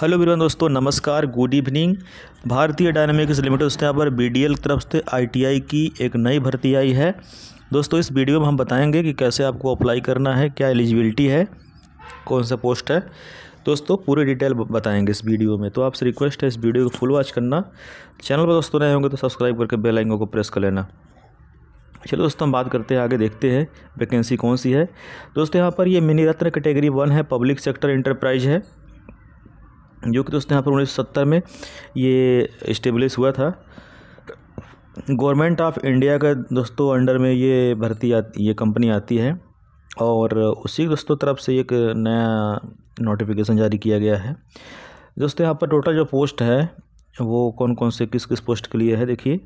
hello वीरवान दोस्तों नमस्कार good evening Bharatiya Dynamics Limited दोस्तों यहाँ पर बी डी एल तरफ से आई की एक नई भर्ती आई है दोस्तों इस वीडियो में हम बताएंगे कि कैसे आपको अप्लाई करना है क्या एलिजिबिलिटी है कौन सा पोस्ट है दोस्तों पूरे डिटेल बताएंगे इस वीडियो में तो आपसे रिक्वेस्ट है इस वीडियो को फुल वॉच करना चैनल पर दोस्तों नए होंगे तो सब्सक्राइब करके बेल आइकन को प्रेस कर लेना चलो दोस्तों हम बात करते हैं आगे देखते हैं वैकेंसी कौन सी है दोस्तों यहाँ पर ये मिनी रत्न कैटेगरी वन है पब्लिक सेक्टर इंटरप्राइज है जो कि दोस्तों यहाँ पर उन्नीस में ये इस्टेब्लिश हुआ था गवर्नमेंट ऑफ इंडिया का दोस्तों अंडर में ये भर्ती आती ये कंपनी आती है और उसी दोस्तों तरफ से एक नया नोटिफिकेशन जारी किया गया है दोस्तों यहाँ पर टोटल जो पोस्ट है वो कौन कौन से किस किस पोस्ट के लिए है देखिए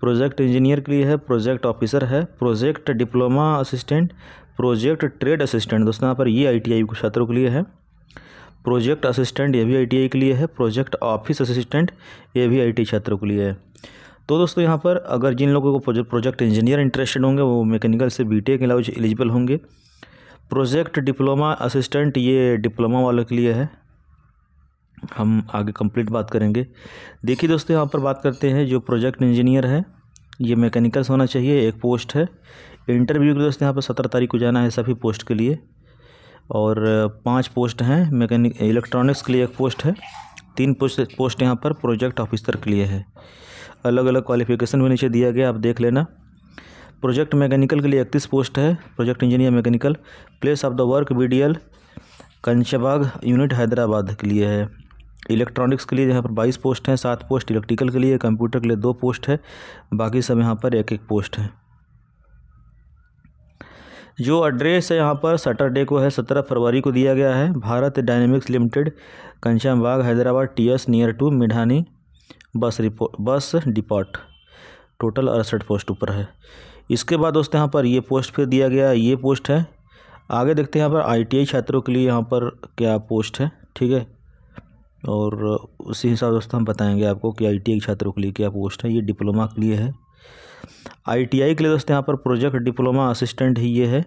प्रोजेक्ट इंजीनियर के लिए है प्रोजेक्ट ऑफिसर है project diploma assistant project trade assistant दोस्तों यहाँ पर ये आई टी आई छात्रों के लिए है प्रोजेक्ट असिस्टेंट ये भी आई के लिए है प्रोजेक्ट ऑफिस असिस्टेंट ये भी आई छात्रों के लिए है तो दोस्तों यहाँ पर अगर जिन लोगों को प्रोजेक्ट इंजीनियर इंटरेस्टेड होंगे वो मैकेनिकल से बी e के अलावा एलिजिबल होंगे प्रोजेक्ट डिप्लोमा असिस्टेंट ये डिप्लोमा वालों के लिए है हम आगे कंप्लीट बात करेंगे देखिए दोस्तों यहाँ पर बात करते हैं जो प्रोजेक्ट इंजीनियर है ये मैकेनिकल्स होना चाहिए एक पोस्ट है इंटरव्यू के दोस्तों यहाँ पर सत्रह तारीख को जाना है सभी पोस्ट के लिए और पांच पोस्ट हैं मैकेनिक इलेक्ट्रॉनिक्स के लिए एक पोस्ट है तीन पोस्ट पोस्ट यहाँ पर प्रोजेक्ट ऑफिसर के लिए है अलग अलग क्वालिफिकेशन भी नीचे दिया गया आप देख लेना प्रोजेक्ट मैकेनिकल के लिए इकतीस पोस्ट है project engineer mechanical place of the work B D L unit Hyderabad के लिए है इलेक्ट्रॉनिक्स के लिए यहाँ पर बाईस पोस्ट हैं सात पोस्ट इलेक्ट्रिकल के लिए कंप्यूटर के लिए दो पोस्ट है बाकी सब यहाँ पर एक एक पोस्ट है जो एड्रेस है यहाँ पर सैटरडे को है सत्रह फरवरी को दिया गया है Bharat Dynamics Limited Kanchan Bagh Hyderabad T S near to Midhani bus रिपो बस डिपॉट टोटल अड़सठ पोस्ट ऊपर है इसके बाद दोस्तों यहाँ पर ये पोस्ट फिर दिया गया ये पोस्ट है आगे देखते हैं यहाँ पर आईटीआई छात्रों के लिए यहाँ पर क्या पोस्ट है ठीक है और उसी हिसाब दोस्तों हम बताएंगे आपको कि आईटीआई छात्रों के लिए क्या पोस्ट है ये डिप्लोमा के लिए है आईटीआई के लिए दोस्तों यहाँ पर प्रोजेक्ट डिप्लोमा असिस्टेंट ही ये है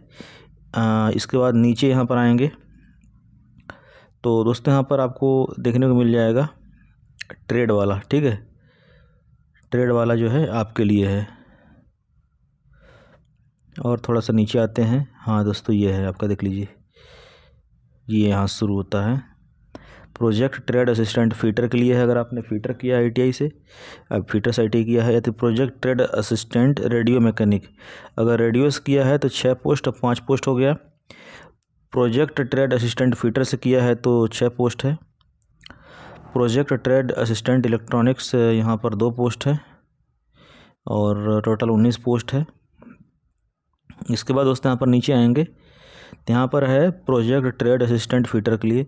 आ, इसके बाद नीचे यहाँ पर आएंगे तो दोस्तों यहाँ पर आपको देखने को मिल जाएगा ट्रेड वाला ठीक है ट्रेड वाला जो है आपके लिए है और थोड़ा सा नीचे आते हैं हाँ दोस्तों ये है आपका देख लीजिए ये यहाँ शुरू होता है प्रोजेक्ट ट्रेड असिस्टेंट फीटर के लिए है अगर आपने फीटर किया आई से अब फीटर से आई किया है या तो project trade assistant radio mechanic अगर रेडियोस किया है तो छः पोस्ट अब पाँच पोस्ट हो गया प्रोजेक्ट ट्रेड असिस्टेंट फीटर से किया है तो छः पोस्ट है प्रोजेक्ट ट्रेड असिस्टेंट इलेक्ट्रॉनिक्स यहाँ पर दो पोस्ट है और टोटल उन्नीस पोस्ट है इसके बाद दोस्तों यहाँ पर नीचे आएंगे यहाँ पर है प्रोजेक्ट ट्रेड असिस्टेंट फीटर के लिए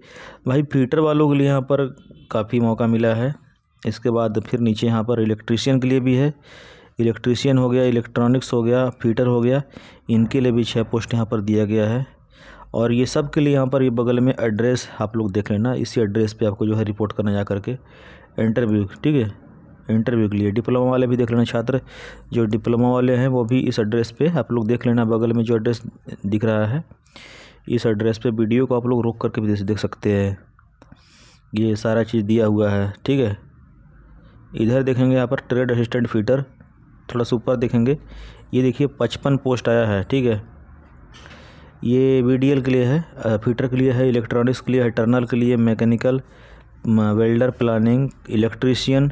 भाई फीटर वालों के लिए यहाँ पर काफ़ी मौका मिला है इसके बाद फिर नीचे यहाँ पर इलेक्ट्रीशियन के लिए भी है इलेक्ट्रीशियन हो गया इलेक्ट्रॉनिक्स हो गया फीटर हो गया इनके लिए भी छः पोस्ट यहाँ पर दिया गया है और ये सब के लिए यहाँ पर ये बगल में एड्रेस आप लोग देख लेना इसी एड्रेस पे आपको जो है रिपोर्ट करना जा करके इंटरव्यू ठीक है इंटरव्यू के लिए डिप्लोमा वाले भी देख लेना छात्र जो डिप्लोमा वाले हैं वो भी इस एड्रेस पे आप लोग देख लेना बगल में जो एड्रेस दिख रहा है इस एड्रेस पे वीडियो को आप लोग रोक करके भी देख सकते हैं ये सारा चीज़ दिया हुआ है ठीक है इधर देखेंगे यहाँ पर ट्रेड असिस्टेंट फीटर थोड़ा सा ऊपर देखेंगे ये देखिए पचपन पोस्ट आया है ठीक है ये वी के लिए है फीटर के लिए है इलेक्ट्रॉनिक्स के लिए है टर्नल के लिए मैकेनिकल वेल्डर प्लानिंग इलेक्ट्रीशियन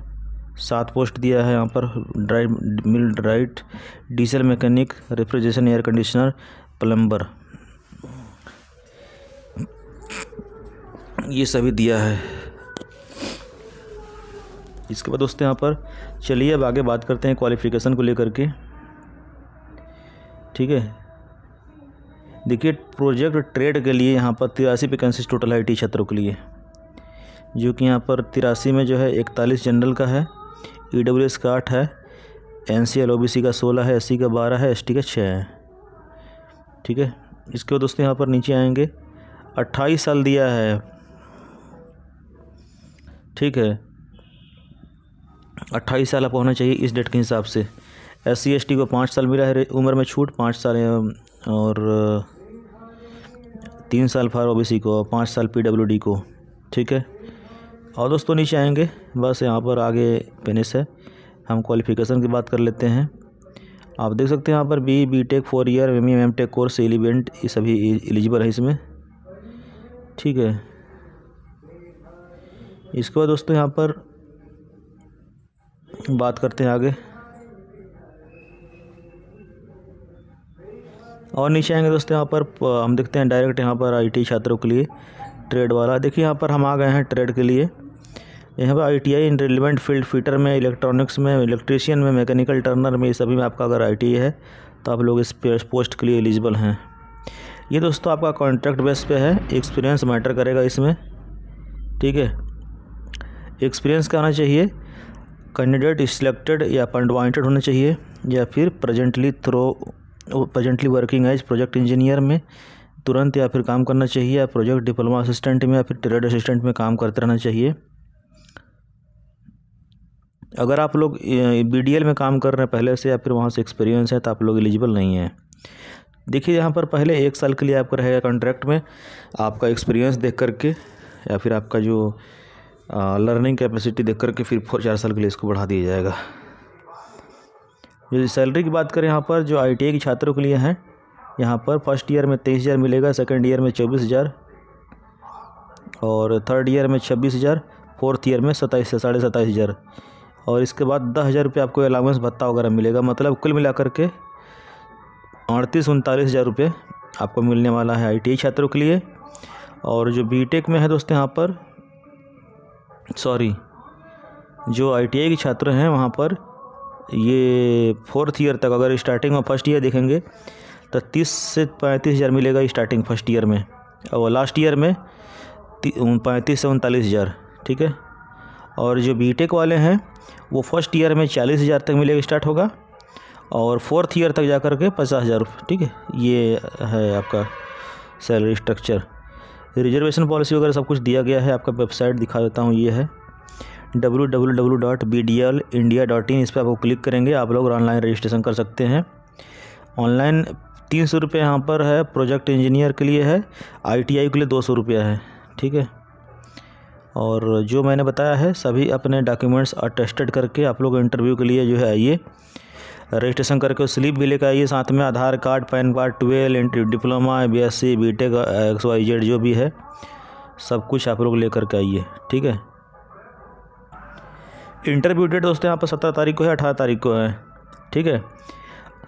सात पोस्ट दिया है यहाँ पर drive millwright diesel mechanic refrigeration air conditioner plumber ये सभी दिया है इसके बाद दोस्तों यहाँ पर चलिए अब आगे बात करते हैं क्वालिफ़िकेशन को लेकर के ठीक है देखिए प्रोजेक्ट ट्रेड के लिए यहाँ पर तिरासी वैकेंसी टोटल आई टी छात्रों के लिए जो कि यहाँ पर तिरासी में जो है इकतालीस जनरल का है ई डब्ल्यू एस का आठ है N C L O B C का सोलह है एस सी का बारह है एस टी का छः है ठीक है इसके बाद दोस्तों यहाँ पर नीचे आएंगे अट्ठाईस साल दिया है ठीक है अट्ठाईस साल आपको होना चाहिए इस डेट के हिसाब से एस सी को पाँच साल मिला है उम्र में छूट पाँच साल और तीन साल फार ओ को पाँच साल पी को ठीक है और दोस्तों नीचे आएंगे बस यहाँ पर आगे पेनिस है हम क्वालिफ़िकेशन की बात कर लेते हैं आप देख सकते हैं यहाँ पर B B tech four year M M tech course relevant ये सभी एलिजिबल e- है इसमें ठीक है इसके बाद दोस्तों यहाँ पर बात करते हैं आगे और नीचे आएंगे दोस्तों यहाँ पर हम देखते हैं डायरेक्ट यहाँ पर आईटी छात्रों के लिए ट्रेड वाला देखिए यहाँ पर हम आ गए हैं ट्रेड के लिए यहाँ पर I T I in relevant field fitter में इलेक्ट्रॉनिक्स में इलेक्ट्रीशियन में मैकेनिकल टर्नर में ये सभी में आपका अगर आई टी है तो आप लोग इस पोस्ट के लिए एलिजिबल हैं ये दोस्तों आपका कॉन्ट्रैक्ट बेस पर है एक्सपीरियंस मैटर करेगा इसमें ठीक है एक्सपीरियंस क्या होना चाहिए कैंडिडेट सिलेक्टेड या अपॉइंटेड होना चाहिए या फिर presently through presently working as project engineer में तुरंत या फिर काम करना चाहिए या प्रोजेक्ट डिप्लोमा असिस्टेंट में या फिर ट्रेड असिस्टेंट में काम करते रहना चाहिए अगर आप लोग बी में काम कर रहे हैं पहले से या फिर वहाँ से एक्सपीरियंस है तो आप लोग एलिजिबल नहीं हैं देखिए यहाँ पर पहले एक साल के लिए आपका रहेगा कॉन्ट्रैक्ट में आपका एक्सपीरियंस देख करके या फिर आपका जो लर्निंग कैपेसिटी देख करके फिर फोर चार साल के लिए इसको बढ़ा दिया जाएगा जो सैलरी की बात करें यहाँ पर जो आई के छात्रों के लिए हैं यहाँ पर फर्स्ट ईयर में तेईस हज़ार मिलेगा सेकेंड ईयर में चौबीस हज़ार और थर्ड ईयर में छब्बीस हज़ार फोर्थ ईयर में सताईस से साढ़े सताईस हज़ार और इसके बाद दस हज़ार रुपये आपको अलाउंस भत्ता वगैरह मिलेगा मतलब कुल मिलाकर के अड़तीस उनतालीस हज़ार रुपये आपको मिलने वाला है आई छात्रों के लिए और जो बीटेक में है दोस्तों यहाँ पर सॉरी जो आई के छात्र हैं वहाँ पर ये फोर्थ ईयर तक अगर स्टार्टिंग में फर्स्ट ईयर देखेंगे तो तीस से पैंतीस हज़ार मिलेगा स्टार्टिंग फर्स्ट ईयर में और लास्ट ईयर में पैंतीस से उनतालीस हज़ार ठीक है और जो बीटेक वाले हैं वो फर्स्ट ईयर में चालीस हज़ार तक मिलेगा स्टार्ट होगा और फोर्थ ईयर तक जा कर के पचास हज़ार ठीक है ये है आपका सैलरी स्ट्रक्चर रिजर्वेशन पॉलिसी वगैरह सब कुछ दिया गया है आपका वेबसाइट दिखा देता हूँ ये है W W W dot B D L India dot in इस पर आपको क्लिक करेंगे आप लोग ऑनलाइन रजिस्ट्रेशन कर सकते हैं ऑनलाइन तीन सौ रुपये यहाँ पर है प्रोजेक्ट इंजीनियर के लिए है आईटीआई के लिए दो सौ रुपया है ठीक है और जो मैंने बताया है सभी अपने डॉक्यूमेंट्स अटेस्टेड करके आप लोग इंटरव्यू के लिए जो है आइए रजिस्ट्रेशन करके स्लिप भी लेकर आइए साथ में Aadhaar card PAN card twelve diploma B S C B tech X Y Z जो भी है सब कुछ आप लोग लेकर के आइए ठीक है इंटरव्यू डेट दोस्तों यहाँ पर सत्रह तारीख को है अठारह तारीख को है ठीक है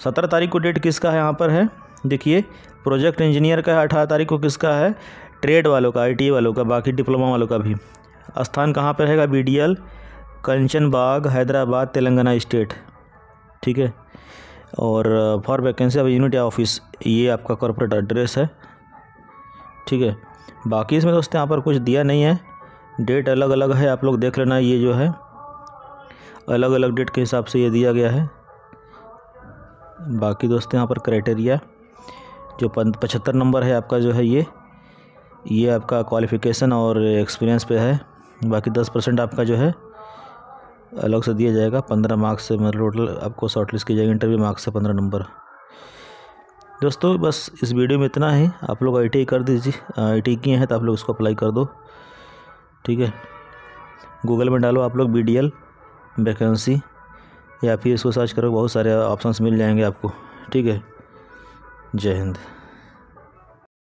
सत्रह तारीख को डेट किसका है यहाँ पर है देखिए प्रोजेक्ट इंजीनियर का है अठारह तारीख को किसका है ट्रेड वालों का आई वालों का बाकी डिप्लोमा वालों का भी स्थान कहाँ पर रहेगा B D L Kanchan Bagh Hyderabad Telangana state ठीक है और फॉर वैकेंसी ऑफ यूनिट या ऑफिस ये आपका कॉरपोरेट एड्रेस है ठीक है बाकी इसमें दोस्तों यहाँ पर कुछ दिया नहीं है डेट अलग अलग है आप लोग देख लेना ये जो है अलग अलग डेट के हिसाब से ये दिया गया है बाकी दोस्तों यहाँ पर क्राइटेरिया जो पचहत्तर नंबर है आपका जो है ये ये आपका क्वालिफ़िकेशन और एक्सपीरियंस पे है बाकी दस परसेंट आपका जो है अलग से दिया जाएगा पंद्रह मार्क्स से मतलब टोटल आपको शॉर्टलिस्ट की जाएगी इंटरव्यू मार्क्स से पंद्रह नंबर दोस्तों बस इस वीडियो में इतना ही आप लोग आई कर दीजिए आई टी किए हैं तो आप लोग उसको अप्लाई कर दो ठीक है गूगल में डालो आप लोग बी डी एल वैकेंसी या फिर इसको सर्च करो बहुत सारे ऑप्शंस मिल जाएंगे आपको ठीक है जय हिंद